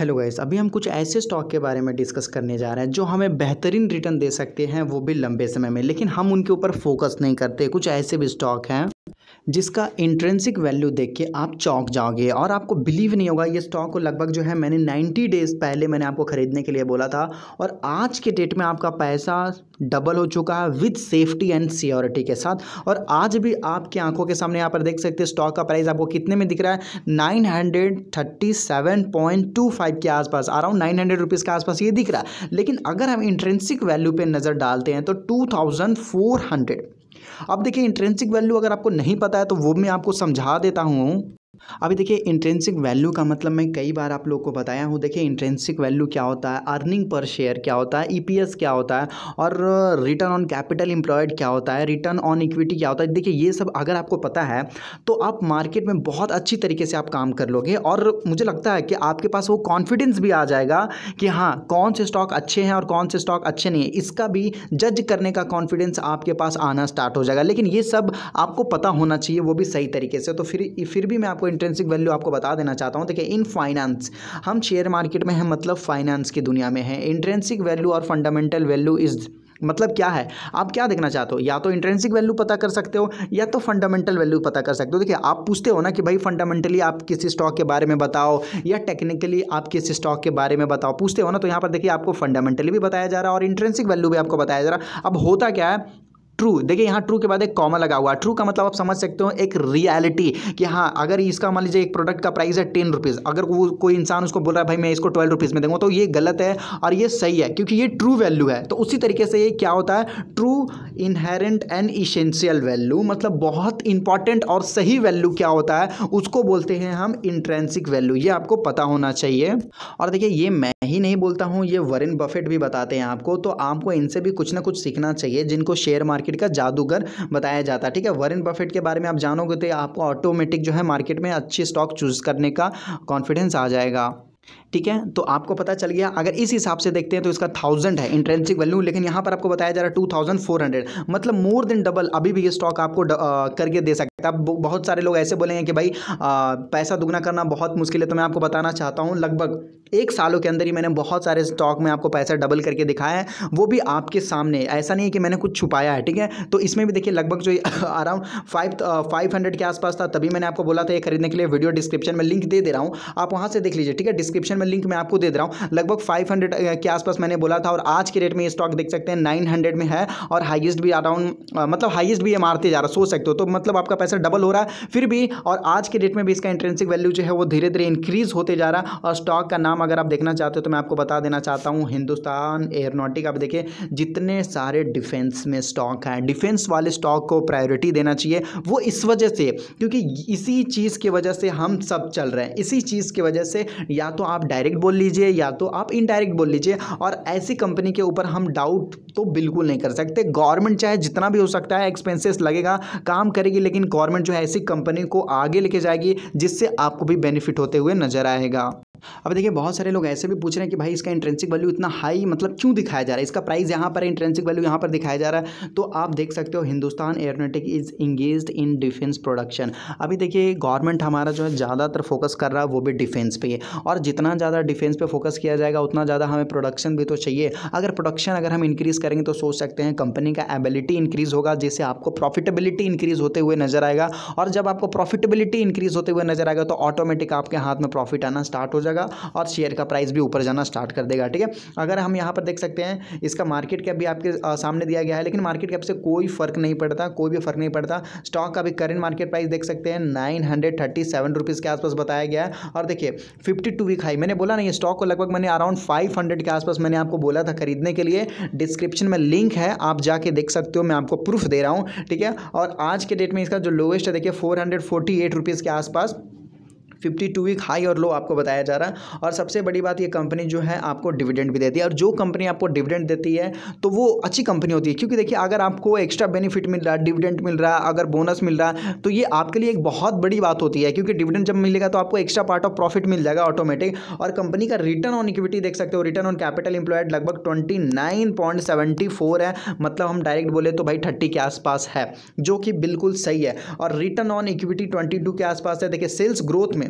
hello guys अभी हम कुछ ऐसे स्टॉक के बारे में डिस्कस करने जा रहे हैं जो हमें बेहतरीन रिटर्न दे सकते हैं वो भी लंबे समय में लेकिन हम उनके ऊपर फोकस नहीं करते कुछ ऐसे भी स्टॉक हैं जिसका इंट्रेंसिक वैल्यू देख के आप चौंक जाओगे और आपको बिलीव नहीं होगा ये स्टॉक को लगभग जो है मैंने 90 डेज़ पहले मैंने आपको ख़रीदने के लिए बोला था और आज के डेट में आपका पैसा डबल हो चुका है विद सेफ्टी एंड सियोरिटी के साथ और आज भी आपकी आंखों के सामने यहाँ पर देख सकते हैं स्टॉक का प्राइस आपको कितने में दिख रहा है फाइव के आसपास अराउंड नाइन हंड्रेड रुपीज़ के आसपास ये दिख रहा है लेकिन अगर हम इंट्रेंसिक वैल्यू पर नज़र डालते हैं तो टू थाउजेंड फोर हंड्रेड अब देखिए इंट्रेंसिक वैल्यू अगर आपको नहीं पता है तो वो मैं आपको समझा देता हूँ अभी देखिए इंट्रेंसिक वैल्यू का मतलब मैं कई बार आप लोग को बताया हूँ देखिए इंट्रेंसिक वैल्यू क्या होता है अर्निंग पर शेयर क्या होता है ईपीएस e क्या होता है और रिटर्न ऑन कैपिटल इंप्लॉयड क्या होता है रिटर्न ऑन इक्विटी क्या होता है देखिए ये सब अगर आपको पता है तो आप मार्केट में बहुत अच्छी तरीके से आप काम कर लोगे और मुझे लगता है कि आपके पास वो कॉन्फिडेंस भी आ जाएगा कि हाँ कौन से स्टॉक अच्छे हैं और कौन से स्टॉक अच्छे नहीं है इसका भी जज करने का कॉन्फिडेंस आपके पास आना स्टार्ट हो जाएगा लेकिन ये सब आपको पता होना चाहिए वो भी सही तरीके से तो फिर फिर भी मैं आपको इंटेंसिक वैल्यू आपको बता देना चाहता हूँ देखिए इन फाइनेंस हम शेयर मार्केट में हैं मतलब फाइनेंस की दुनिया में हैं इंट्रेंसिक वैल्यू और फंडामेंटल वैल्यू इज़ मतलब क्या है आप क्या देखना चाहते हो या तो इंटरेंसिक वैल्यू पता कर सकते हो या तो फंडामेंटल वैल्यू पता कर सकते हो देखिए आप पूछते हो ना कि भाई फंडामेंटली आप किसी स्टॉक के बारे में बताओ या टेक्निकली आप किसी स्टॉक के बारे में बताओ पूछते हो ना तो यहाँ पर देखिए आपको फंडामेंटली भी बताया जा रहा है और इंटरेंसिक वैल्यू भी आपको बताया जा रहा अब होता क्या है ट्रू देखिए यहाँ ट्रू के बाद एक कॉमा लगा हुआ ट्रू का मतलब आप समझ सकते हो एक रियलिटी कि हाँ अगर इसका मान लीजिए एक प्रोडक्ट का प्राइस है टेन रुपीज़ अगर वो कोई इंसान उसको बोल रहा है भाई मैं इसको ट्वेल्व रुपीज़ में दूंगा तो ये गलत है और ये सही है क्योंकि ये ट्रू वैल्यू है तो उसी तरीके से ये क्या होता है true inherent and essential value मतलब बहुत इंपॉर्टेंट और सही वैल्यू क्या होता है उसको बोलते हैं हम इंट्रेंसिक वैल्यू ये आपको पता होना चाहिए और देखिए ये मैं ही नहीं बोलता हूँ ये वरिन बफेट भी बताते हैं आपको तो आपको इनसे भी कुछ ना कुछ सीखना चाहिए जिनको शेयर मार्केट मार्केट का जादूगर बताया जाता है ठीक है वरिन बफेट के बारे में आप जानोगे तो आपको ऑटोमेटिक जो है मार्केट में अच्छे स्टॉक चूज़ करने का कॉन्फिडेंस आ जाएगा ठीक है तो आपको पता चल गया अगर इस हिसाब से देखते हैं तो इसका थाउजेंड है इंट्रेंसिक वैल्यू लेकिन यहाँ पर आपको बताया जा रहा है टू थाउजेंड फोर हंड्रेड मतलब मोर देन डबल अभी भी ये स्टॉक आपको आ, करके दे सकता है बहुत सारे लोग ऐसे बोलेंगे कि भाई आ, पैसा दुगना करना बहुत मुश्किल है तो मैं आपको बताना चाहता हूँ लगभग एक सालों के अंदर ही मैंने बहुत सारे स्टॉक में आपको पैसा डबल करके दिखाया है वो भी आपके सामने ऐसा नहीं है कि मैंने कुछ छुपाया है ठीक है तो इसमें भी देखिए लगभग जो अराउंड फाइव फाइव हंड्रेड के आसपास था तभी मैंने आपको बोला था ये खरीदने के लिए वीडियो डिस्क्रिप्शन में लिंक दे दे रहा हूँ आप वहाँ से देख लीजिए ठीक है डिस्क्रिप्शन मैं लिंक मैं आपको दे दे रहा हूँ लगभग फाइव के आसपास मैंने बोला था और आज के रेट में ये स्टॉक देख सकते हैं नाइन में है और हाइएस्ट भी अराउंड मतलब हाइएस्ट भी ये मारते जा रहा सोच सकते हो तो मतलब आपका पैसा डबल हो रहा है फिर भी और आज के डेट में भी इसका इंट्रेंसिक वैल्यू जो है वो धीरे धीरे इंक्रीज होते जा रहा और स्टॉक का नाम अगर आप देखना चाहते हो तो मैं आपको बता देना चाहता हूँ हिंदुस्तान एयरोनॉटिक आप देखिए जितने सारे डिफेंस में स्टॉक हैं डिफेंस वाले स्टॉक को प्रायोरिटी देना चाहिए वो इस वजह से क्योंकि इसी चीज़ की वजह से हम सब चल रहे हैं इसी चीज़ की वजह से या तो आप डायरेक्ट बोल लीजिए या तो आप इनडायरेक्ट बोल लीजिए और ऐसी कंपनी के ऊपर हम डाउट तो बिल्कुल नहीं कर सकते गवर्नमेंट चाहे जितना भी हो सकता है एक्सपेंसेस लगेगा काम करेगी लेकिन गवर्नमेंट जो है ऐसी कंपनी को आगे लेके जाएगी जिससे आपको भी बेनिफिट होते हुए नजर आएगा अब देखिए बहुत सारे लोग ऐसे भी पूछ रहे हैं कि भाई इसका इंट्रेंसिक वैल्यू इतना हाई मतलब क्यों दिखाया जा रहा है इसका प्राइस यहाँ पर इंट्रेंसिक वैल्यू यहाँ पर दिखाया जा रहा है तो आप देख सकते हो Hindustan aeronautic is engage in defence production अभी देखिए गवर्नमेंट हमारा जो है ज़्यादातर फोकस कर रहा है वो भी डिफेंस पे और जितना ज़्यादा डिफेंस पर फोकस किया जाएगा उतना ज़्यादा हमें प्रोडक्शन भी तो चाहिए अगर प्रोडक्शन अगर हम इंक्रीज़ करेंगे तो सोच सकते हैं कंपनी का एबिलिटी इंक्रीज़ होगा जिससे आपको प्रॉफिटेबिलिटी इंक्रीज़ होते हुए नजर आएगा और जब आपको प्रॉफिटेबिलिटी इंक्रीज़ होते हुए नजर आएगा तो ऑटोमेटिक आपके हाथ में प्रॉफिट आना स्टार्ट हो जाएगा जाएगा और शेयर का प्राइस भी ऊपर जाना स्टार्ट कर देगा ठीक है अगर हम यहाँ पर देख सकते हैं इसका मार्केट कैप भी आपके सामने दिया गया है लेकिन मार्केट कैप से कोई फर्क नहीं पड़ता कोई भी फर्क नहीं पड़ता स्टॉक का भी करेंट मार्केट प्राइस देख सकते हैं nine hundred thirty seven rupees के आसपास बताया गया है और देखिए फिफ्टी टू वीक हाई मैंने बोला ना ये स्टॉक को लगभग मैंने अराउंड फाइव हंड्रेड के आसपास मैंने आपको बोला था खरीदने के लिए डिस्क्रिप्शन में लिंक है आप जाके देख सकते हो मैं आपको प्रूफ दे रहा हूँ ठीक है और आज के डेट में इसका जो लोएस्ट है देखिए four hundred forty eight rupees के आसपास फिफ्टी टू वीक हाई और लो आपको बताया जा रहा है और सबसे बड़ी बात ये कंपनी जो है आपको डिविडेंड भी देती है और जो कंपनी आपको डिविडेंड देती है तो वो अच्छी कंपनी होती है क्योंकि देखिए अगर आपको एक्स्ट्रा बेनिफिट मिल रहा है डिविडेंड मिल रहा है अगर बोनस मिल रहा है तो ये आपके लिए एक बहुत बड़ी बात होती है क्योंकि डिविडेंड जब मिलेगा तो आपको एक्स्ट्रा पार्ट ऑफ प्रॉफिट मिल जाएगा ऑटोमेटिक और कंपनी का रिटर्न ऑन इक्विटी देख सकते हो रिटर्न ऑन कैपिटल इंप्लॉयड लगभग twenty nine point seventy four है मतलब हम डायरेक्ट बोले तो भाई थर्टी के आसपास है जो कि बिल्कुल सही है और return on equity twenty two के आसपास है देखिए सेल्स ग्रोथ में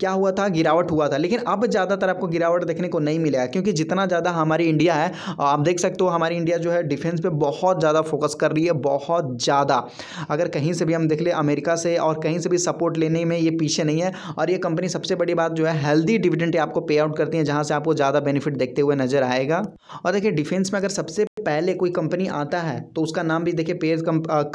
क्या हुआ था गिरावट हुआ था लेकिन अब ज़्यादातर आपको गिरावट देखने को नहीं मिलेगा क्योंकि जितना ज़्यादा हमारी इंडिया है आप देख सकते हो हमारी इंडिया जो है डिफेंस पे बहुत ज़्यादा फोकस कर रही है बहुत ज़्यादा अगर कहीं से भी हम देख ले अमेरिका से और कहीं से भी सपोर्ट लेने में ये पीछे नहीं है और ये कंपनी सबसे बड़ी बात जो है हेल्दी डिविडेंट आपको पे आउट करती है जहाँ से आपको ज़्यादा बेनिफिट देखते हुए नजर आएगा और देखिए डिफेंस में अगर सबसे पहले कोई कंपनी आता है तो उसका नाम भी देखिए पेयर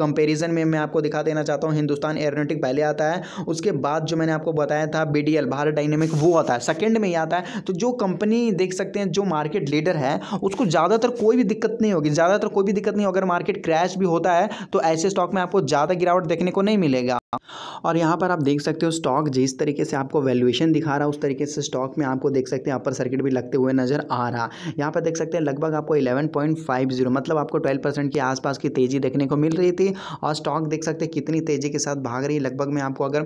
कंपेरिजन में मैं आपको दिखा देना चाहता हूँ हिंदुस्तान एयरोनोटिक पहले आता है उसके बाद जो मैंने आपको बताया था बी बीडीएल भारत डायनेमिक वो आता है सेकंड में ही आता है तो जो कंपनी देख सकते हैं जो मार्केट लीडर है उसको ज़्यादातर कोई भी दिक्कत नहीं होगी ज़्यादातर कोई भी दिक्कत नहीं होगी अगर मार्केट क्रैश भी होता है तो ऐसे स्टॉक में आपको ज़्यादा गिरावट देखने को नहीं मिलेगा और यहाँ पर आप देख सकते हो स्टॉक जिस तरीके से आपको वैल्यूएशन दिखा रहा है उस तरीके से स्टॉक में आपको देख सकते हैं अपर सर्किट भी लगते हुए नजर आ रहा यहाँ पर देख सकते हैं लगभग आपको इलेवन मतलब आपको ट्वेल्व के आसपास की तेज़ी देखने को मिल रही थी और स्टॉक देख सकते हैं कितनी तेज़ी के साथ भाग रही है लगभग में आपको अगर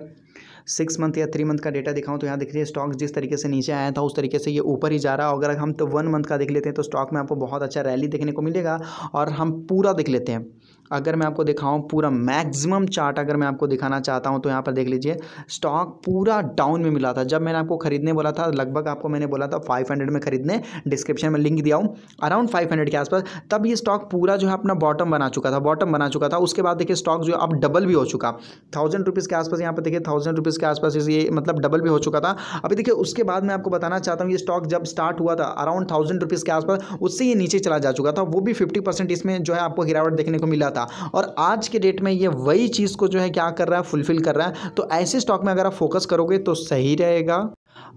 सिक्स मंथ या थ्री मंथ का डेटा दिखाऊँ तो यहाँ देख लीजिए स्टॉक जिस तरीके से नीचे आया था उस तरीके से ये ऊपर ही जा रहा है अगर हम तो वन मंथ का देख लेते हैं तो स्टॉक में आपको बहुत अच्छा रैली देखने को मिलेगा और हम पूरा देख लेते हैं अगर मैं आपको दिखाऊं पूरा मैक्सिमम चार्ट अगर मैं आपको दिखाना चाहता हूं तो यहाँ पर देख लीजिए स्टॉक पूरा डाउन में मिला था जब मैंने आपको खरीदने बोला था लगभग आपको मैंने बोला था 500 में खरीदने डिस्क्रिप्शन में लिंक दिया हूँ अराउंड 500 के आसपास तब ये स्टॉक पूरा जो है अपना बॉटम बना चुका था बॉटम बना चुका था उसके बाद देखिए स्टॉक जो अब डबल भी हो चुका थाउजेंड रुपीज़ के आसपास यहाँ पर देखिए थाउजेंड रुपीज़ के आसपास ये मतलब डबल भी हो चुका था अभी देखिए उसके बाद मैं आपको बताना चाहता हूँ ये स्टॉक जब स्टार्ट हुआ था अराउंड थाउजेंड रुपीज़ के आसपास उससे ये नीचे चला जा चुका था वो भी फिफ्टी इसमें जो है आपको गिरावट देखने को मिला था और आज के डेट में ये वही चीज़ को जो है क्या कर रहा है फुलफिल कर रहा है तो ऐसे स्टॉक में अगर आप फोकस करोगे तो सही रहेगा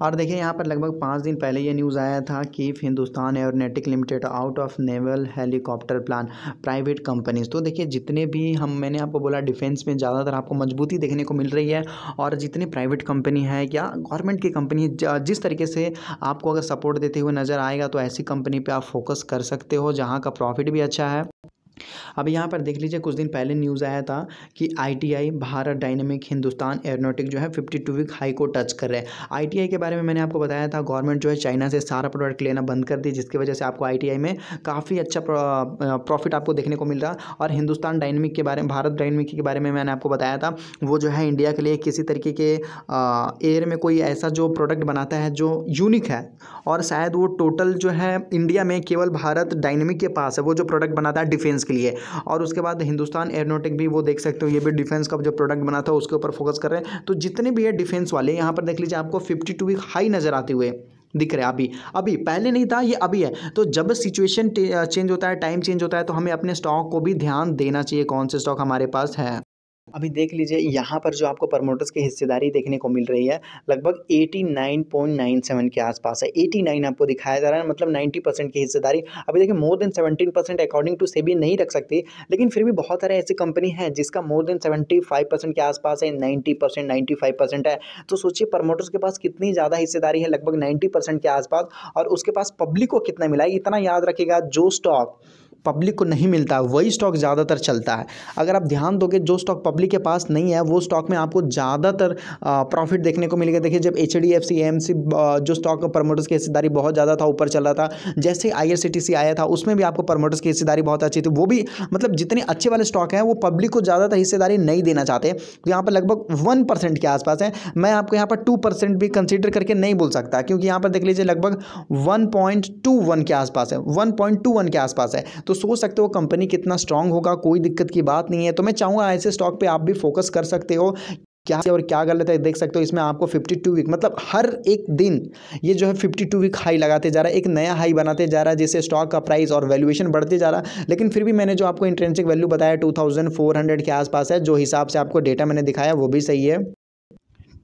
और देखिए यहाँ पर लगभग पाँच दिन पहले ये न्यूज़ आया था कि Hindustan aeronautic limited out of naval helicopter plan private companies तो देखिए जितने भी हम मैंने आपको बोला डिफेंस में ज़्यादातर आपको मजबूती देखने को मिल रही है और जितनी प्राइवेट कंपनी है या गवर्नमेंट की कंपनी जिस तरीके से आपको अगर सपोर्ट देते हुए नज़र आएगा तो ऐसी कंपनी पर आप फोकस कर सकते हो जहाँ का प्रॉफिट भी अच्छा है अब यहाँ पर देख लीजिए कुछ दिन पहले न्यूज़ आया था कि ITI Bharat dynamic Hindustan aeronautic जो है फिफ्टी टू वीक हाई को टच कर रहे हैं आईटीआई के बारे में मैंने आपको बताया था गवर्नमेंट जो है चाइना से सारा प्रोडक्ट लेना बंद कर दी जिसकी वजह से आपको आईटीआई में काफ़ी अच्छा प्रॉफिट आपको देखने को मिल रहा और हिंदुस्तान डायनेमिक के बारे में भारत डायनेमिक के बारे में मैंने आपको बताया था वो जो है इंडिया के लिए किसी तरीके के एयर में कोई ऐसा जो प्रोडक्ट बनाता है जो यूनिक है और शायद वो टोटल जो है इंडिया में केवल भारत डायनेमिक के पास है वो जो प्रोडक्ट बनाता है डिफेंस के लिए और उसके बाद हिंदुस्तान एरोनोटिक भी वो देख सकते हो ये भी डिफेंस का जो प्रोडक्ट बना था उसके ऊपर फोकस कर रहे हैं तो जितने भी है डिफेंस वाले यहाँ पर देख लीजिए आपको फिफ्टी टू हाई नज़र आते हुए दिख रहे अभी अभी पहले नहीं था ये अभी है तो जब सिचुएशन चेंज होता है टाइम चेंज होता है तो हमें अपने स्टॉक को भी ध्यान देना चाहिए कौन से स्टॉक हमारे पास है अभी देख लीजिए यहाँ पर जो आपको प्रमोटर्स की हिस्सेदारी देखने को मिल रही है लगभग 89.97 के आसपास है 89 आपको दिखाया जा रहा है मतलब 90 परसेंट की हिस्सेदारी अभी देखिए more than 17 percent according to SEBI नहीं रख सकती लेकिन फिर भी बहुत सारे ऐसी कंपनी हैं जिसका मोर देन फाइव परसेंट के आसपास है नाइन्टी परसेंट नाइन्टी परसेंट है तो सोचिए प्रमोटर्स के पास कितनी ज़्यादा हिस्सेदारी है लगभग नाइन्टी के आसपास और उसके पास पब्लिक को कितना मिला है इतना याद रखेगा जो स्टॉक पब्लिक को नहीं मिलता वही स्टॉक ज़्यादातर चलता है अगर आप ध्यान दोगे जो स्टॉक पब्लिक के पास नहीं है वो स्टॉक में आपको ज़्यादातर प्रॉफिट देखने को मिलेगा देखिए जब H D F C M C जो स्टॉक प्रमोटर्स की हिस्सेदारी बहुत ज़्यादा था ऊपर चला था जैसे I R C T C आया था उसमें भी आपको प्रमोटर्स की हिस्सेदारी बहुत अच्छी थी वो भी मतलब जितने अच्छे वाले स्टॉक हैं वो पब्लिक को ज़्यादातर हिस्सेदारी नहीं देना चाहते तो यहाँ पर लगभग वन परसेंट के आसपास है मैं आपको यहाँ पर टू परसेंट भी कंसिडर करके नहीं बोल सकता क्योंकि यहाँ पर देख लीजिए लगभग वन पॉइंट टू वन के आसपास है वन पॉइंट टू वन के आसपास है तो सोच सकते हो कंपनी कितना स्ट्रांग होगा कोई दिक्कत की बात नहीं है तो मैं चाहूँगा ऐसे स्टॉक पर आप भी फोकस कर सकते हो क्या और क्या गलत है देख सकते हो इसमें आपको 52 वीक मतलब हर एक दिन ये जो है 52 वीक हाई लगाते जा रहा है एक नया हाई बनाते जा रहा है जिससे स्टॉक का प्राइस और वैल्यूएशन बढ़ते जा रहा है लेकिन फिर भी मैंने जो आपको इंट्रेंसिक वैल्यू बताया 2400 के आसपास है जो हिसाब से आपको डेटा मैंने दिखाया वो भी सही है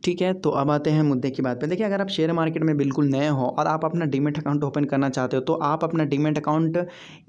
ठीक है तो अब आते हैं मुद्दे की बात पे देखिए अगर आप शेयर मार्केट में बिल्कुल नए हो और आप अपना डीमेट अकाउंट ओपन करना चाहते हो तो आप अपना डीमेट अकाउंट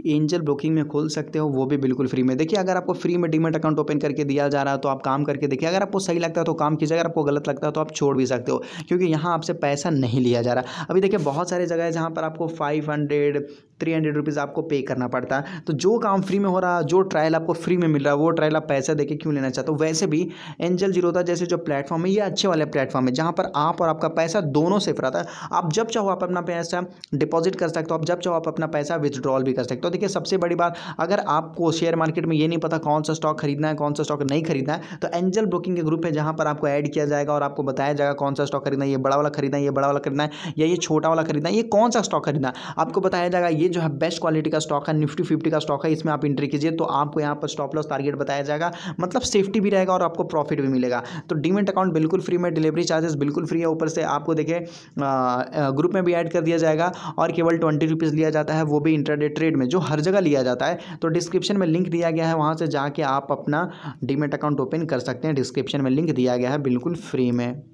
एंजल ब्रोकिंग में खोल सकते हो वो भी बिल्कुल फ्री में देखिए अगर आपको फ्री में डीमेट अकाउंट ओपन करके दिया जा रहा है तो आप काम करके देखिए अगर आपको सही लगता है तो काम कीजिए अगर आपको गलत लगता है तो आप छोड़ भी सकते हो क्योंकि यहाँ आपसे पैसा नहीं लिया जा रहा अभी देखिए बहुत सारे जगह है जहाँ पर आपको five hundred three hundred rupees आपको पे करना पड़ता है तो जो काम फ्री में हो रहा है जो ट्रायल आपको फ्री में मिल रहा है वो ट्रायल आप पैसा दे क्यों लेना चाहते हो वैसे भी एंजल जीरोता जैसे जो प्लेटफॉर्म है ये अच्छे वाले वाले प्लेटफॉर्म है जहाँ पर आप और आपका पैसा दोनों सेफ रहता है आप जब चाहो आप अपना पैसा डिपॉजिट कर सकते हो आप जब चाहो आप अपना पैसा विदड्रॉल भी कर सकते हो देखिए सबसे बड़ी बात अगर आपको शेयर मार्केट में ये नहीं पता कौन सा स्टॉक खरीदना है कौन सा स्टॉक नहीं खरीदना है तो एंजल ब्रोकिंग के ग्रुप है जहाँ पर आपको ऐड किया जाएगा और आपको बताया जाएगा कौन सा स्टॉक खरीदना है ये बड़ा वाला खरीदना है ये बड़ा वाला खरीदना है या ये छोटा वाला खरीदना है ये कौन सा स्टॉक खरीदना है आपको बताया जाएगा ये जो है बेस्ट क्वालिटी का स्टॉक है निफ्टी फिफ्टी का स्टॉक है इसमें आप एंट्री कीजिए तो आपको यहाँ पर स्टॉप लॉस टारगेट बताया जाएगा मतलब सेफ्टी भी रहेगा और आपको प्रॉफिट भी मिलेगा तो डीमेंट अकाउंट बिल्कुल फ्री में डिलीवरी चार्जेस बिल्कुल फ्री है ऊपर से आपको देखे ग्रुप में भी ऐड कर दिया जाएगा और केवल ट्वेंटी रुपीज़ लिया जाता है वो भी इंटरडे ट्रेड में जो हर जगह लिया जाता है तो डिस्क्रिप्शन में लिंक दिया गया है वहाँ से जाके आप अपना डीमेट अकाउंट ओपन कर सकते हैं डिस्क्रिप्शन में लिंक दिया गया है बिल्कुल फ्री में